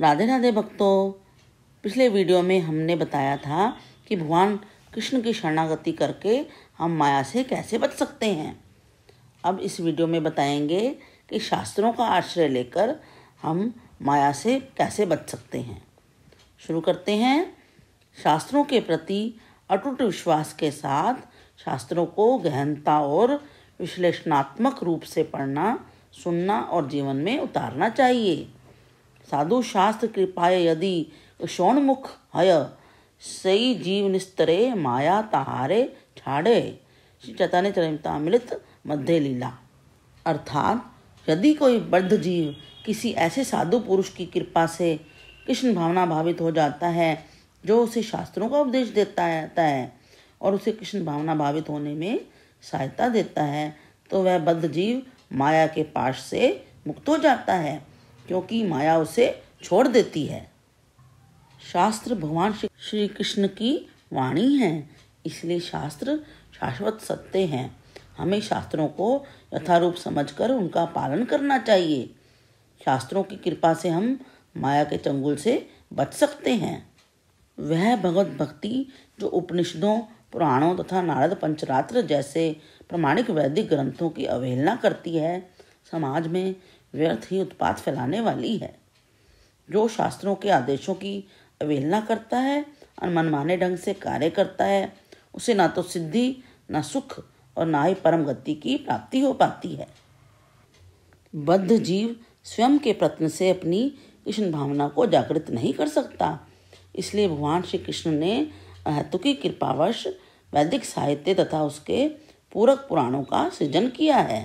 राधे राधे भक्तों पिछले वीडियो में हमने बताया था कि भगवान कृष्ण की शरणागति करके हम माया से कैसे बच सकते हैं अब इस वीडियो में बताएंगे कि शास्त्रों का आश्रय लेकर हम माया से कैसे बच सकते हैं शुरू करते हैं शास्त्रों के प्रति अटूट विश्वास के साथ शास्त्रों को गहनता और विश्लेषणात्मक रूप से पढ़ना सुनना और जीवन में उतारना चाहिए साधु शास्त्र कृपाय यदि शोणमुख हय सही जीव निस्तरे माया तहारे ठाड़े श्री चैतन्य चरितामृत मध्य लीला अर्थात यदि कोई बद्ध जीव किसी ऐसे साधु पुरुष की कृपा से कृष्ण भावना भावित हो जाता है जो उसे शास्त्रों का उपदेश देता रहता है और उसे कृष्ण भावना भावित होने में सहायता देता है तो वह बद्ध जीव माया के पाश से मुक्त हो जाता है क्योंकि माया उसे छोड़ देती है शास्त्र भगवान श्री कृष्ण की वाणी है इसलिए शास्त्र शाश्वत सत्य हैं हमें शास्त्रों को यथारूप समझकर उनका पालन करना चाहिए शास्त्रों की कृपा से हम माया के चंगुल से बच सकते हैं वह भगवत भक्ति जो उपनिषदों पुराणों तथा नारद पंचरात्र जैसे प्रमाणिक वैदिक ग्रंथों की अवहेलना करती है समाज में व्यर्थ ही उत्पाद फैलाने वाली है जो शास्त्रों के आदेशों की अवेलना करता है और मनमाने ढंग से कार्य करता है उसे ना तो सिद्धि ना सुख और ना ही परम गति की प्राप्ति हो पाती है बद्ध जीव स्वयं के प्रत्न से अपनी कृष्ण भावना को जागृत नहीं कर सकता इसलिए भगवान श्री कृष्ण ने अहतु की कृपावश वैदिक साहित्य तथा उसके पूरक पुराणों का सृजन किया है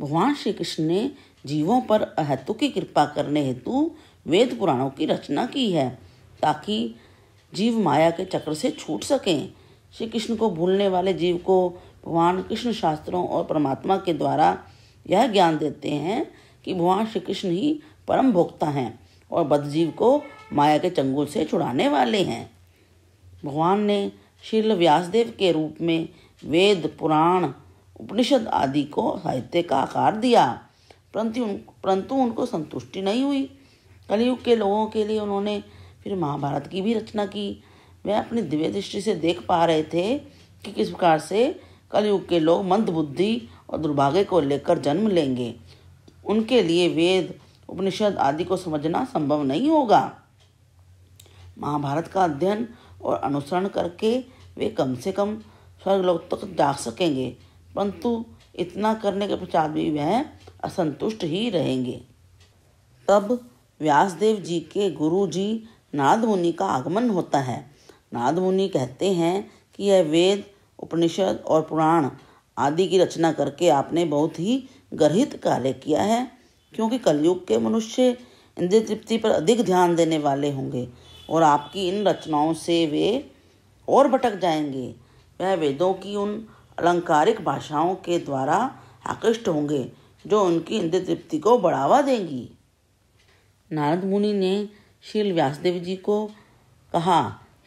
भगवान श्री कृष्ण ने जीवों पर अहतु की कृपा करने हेतु वेद पुराणों की रचना की है ताकि जीव माया के चक्र से छूट सकें श्री कृष्ण को भूलने वाले जीव को भगवान कृष्ण शास्त्रों और परमात्मा के द्वारा यह ज्ञान देते हैं कि भगवान श्री कृष्ण ही परम भोक्ता हैं और बदजीव को माया के चंगुल से छुड़ाने वाले हैं भगवान ने शील व्यासदेव के रूप में वेद पुराण उपनिषद आदि को साहित्य का आकार दिया परंतु उन परंतु उनको संतुष्टि नहीं हुई कलयुग के लोगों के लिए उन्होंने फिर महाभारत की भी रचना की वह अपनी दिव्य दृष्टि से देख पा रहे थे कि किस प्रकार से कलयुग के लोग मंदबुद्धि और दुर्भाग्य को लेकर जन्म लेंगे उनके लिए वेद उपनिषद आदि को समझना संभव नहीं होगा महाभारत का अध्ययन और अनुसरण करके वे कम से कम स्वर्गलोक तक जा सकेंगे परंतु इतना करने के पश्चात भी वह असंतुष्ट ही रहेंगे तब व्यासदेव जी के गुरु जी नाद मुनि का आगमन होता है नाद मुनि कहते हैं कि यह वेद उपनिषद और पुराण आदि की रचना करके आपने बहुत ही गर्हित कार्य किया है क्योंकि कलयुग के मनुष्य इंद्रिय तृप्ति पर अधिक ध्यान देने वाले होंगे और आपकी इन रचनाओं से वे और भटक जाएंगे वह वेदों की उन अलंकारिक भाषाओं के द्वारा आकृष्ट होंगे जो उनकी इंद्र तृप्ति को बढ़ावा देंगी नारद मुनि ने श्री व्यासदेव जी को कहा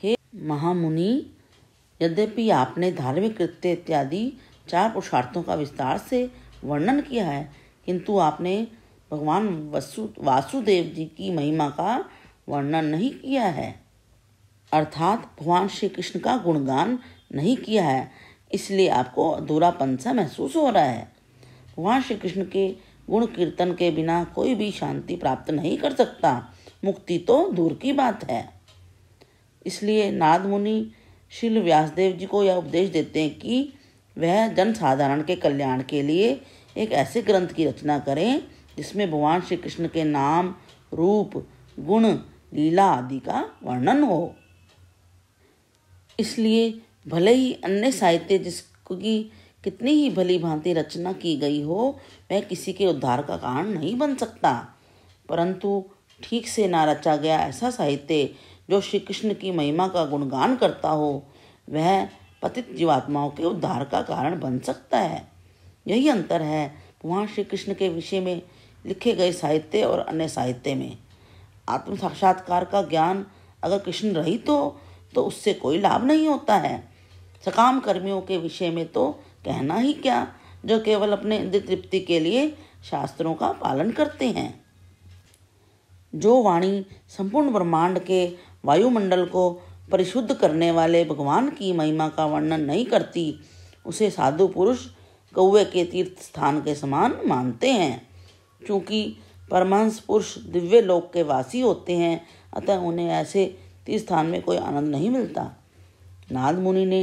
हे महामुनि यद्यपि आपने धार्मिक कृत्य इत्यादि चार पुरुषार्थों का विस्तार से वर्णन किया है किंतु आपने भगवान वसु वासुदेव जी की महिमा का वर्णन नहीं किया है अर्थात भगवान श्री कृष्ण का गुणगान नहीं किया है इसलिए आपको अधूरापन सा महसूस हो रहा है भगवान श्री कृष्ण के गुण कीर्तन के बिना कोई भी शांति प्राप्त नहीं कर सकता मुक्ति तो दूर की बात है इसलिए नाद मुनि शिल व्यासदेव जी को यह उपदेश देते हैं कि वह जन साधारण के कल्याण के लिए एक ऐसे ग्रंथ की रचना करें जिसमें भगवान श्री कृष्ण के नाम रूप गुण लीला आदि का वर्णन हो इसलिए भले ही अन्य साहित्य जिसकी कितनी ही भली भांति रचना की गई हो वह किसी के उद्धार का कारण नहीं बन सकता परंतु ठीक से ना रचा गया ऐसा साहित्य जो श्री कृष्ण की महिमा का गुणगान करता हो वह पतित जीवात्माओं के उद्धार का कारण बन सकता है यही अंतर है वहाँ श्री कृष्ण के विषय में लिखे गए साहित्य और अन्य साहित्य में आत्म साक्षात्कार का ज्ञान अगर कृष्ण रहित हो तो उससे कोई लाभ नहीं होता है सकाम कर्मियों के विषय में तो कहना ही क्या जो केवल अपने इंद्र तृप्ति के लिए शास्त्रों का पालन करते हैं जो वाणी संपूर्ण ब्रह्मांड के वायुमंडल को परिशुद्ध करने वाले भगवान की महिमा का वर्णन नहीं करती उसे साधु पुरुष कौए के तीर्थ स्थान के समान मानते हैं क्योंकि परमहंस पुरुष दिव्य लोक के वासी होते हैं अतः उन्हें ऐसे तीर्थ स्थान में कोई आनंद नहीं मिलता नाद मुनि ने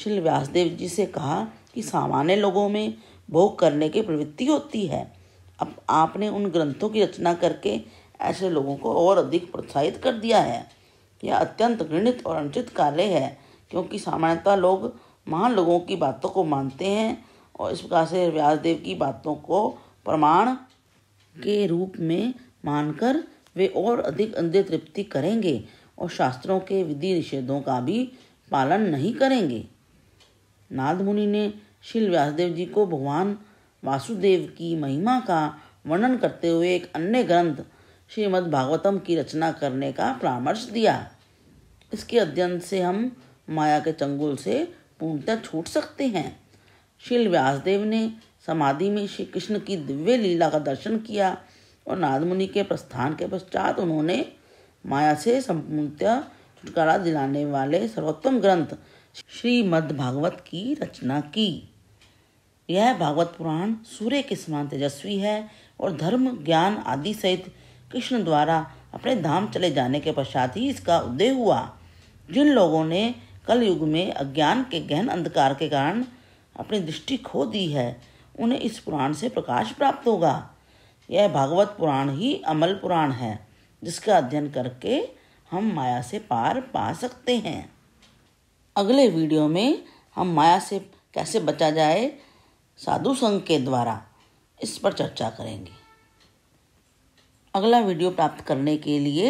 श्री व्यासदेव जी से कहा कि सामान्य लोगों में भोग करने की प्रवृत्ति होती है अब आपने उन ग्रंथों की रचना करके ऐसे लोगों को और अधिक प्रोत्साहित कर दिया है यह अत्यंत घृणित और अनुचित कार्य है क्योंकि सामान्यतः लोग महान लोगों की बातों को मानते हैं और इस प्रकार से व्यासदेव की बातों को प्रमाण के रूप में मानकर वे और अधिक अंधे तृप्ति करेंगे और शास्त्रों के विधि निषेधों का भी पालन नहीं करेंगे नाद मुनि ने शिल व्यासदेव जी को भगवान वासुदेव की महिमा का वर्णन करते हुए एक अन्य ग्रंथ श्रीमद् भागवतम की रचना करने का परामर्श दिया इसके अध्ययन से हम माया के चंगुल से पूर्णतः छूट सकते हैं शिल व्यासदेव ने समाधि में श्री कृष्ण की दिव्य लीला का दर्शन किया और नादमुनि के प्रस्थान के पश्चात उन्होंने माया से संपूर्णतः छुटकारा दिलाने वाले सर्वोत्तम ग्रंथ श्रीमद्भागवत की रचना की यह भागवत पुराण सूर्य के समान तेजस्वी है और धर्म ज्ञान आदि सहित कृष्ण द्वारा अपने धाम चले जाने के पश्चात ही इसका उदय हुआ जिन लोगों ने कल युग में अज्ञान के गहन अंधकार के कारण अपनी दृष्टि खो दी है उन्हें इस पुराण से प्रकाश प्राप्त होगा यह भागवत पुराण ही अमल पुराण है जिसका अध्ययन करके हम माया से पार पा सकते हैं अगले वीडियो में हम माया से कैसे बचा जाए साधु संघ के द्वारा इस पर चर्चा करेंगे अगला वीडियो प्राप्त करने के लिए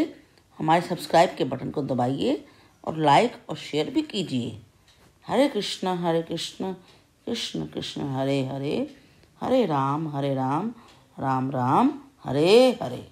हमारे सब्सक्राइब के बटन को दबाइए और लाइक और शेयर भी कीजिए हरे कृष्णा हरे कृष्णा कृष्ण कृष्ण हरे हरे हरे राम हरे राम राम राम हरे हरे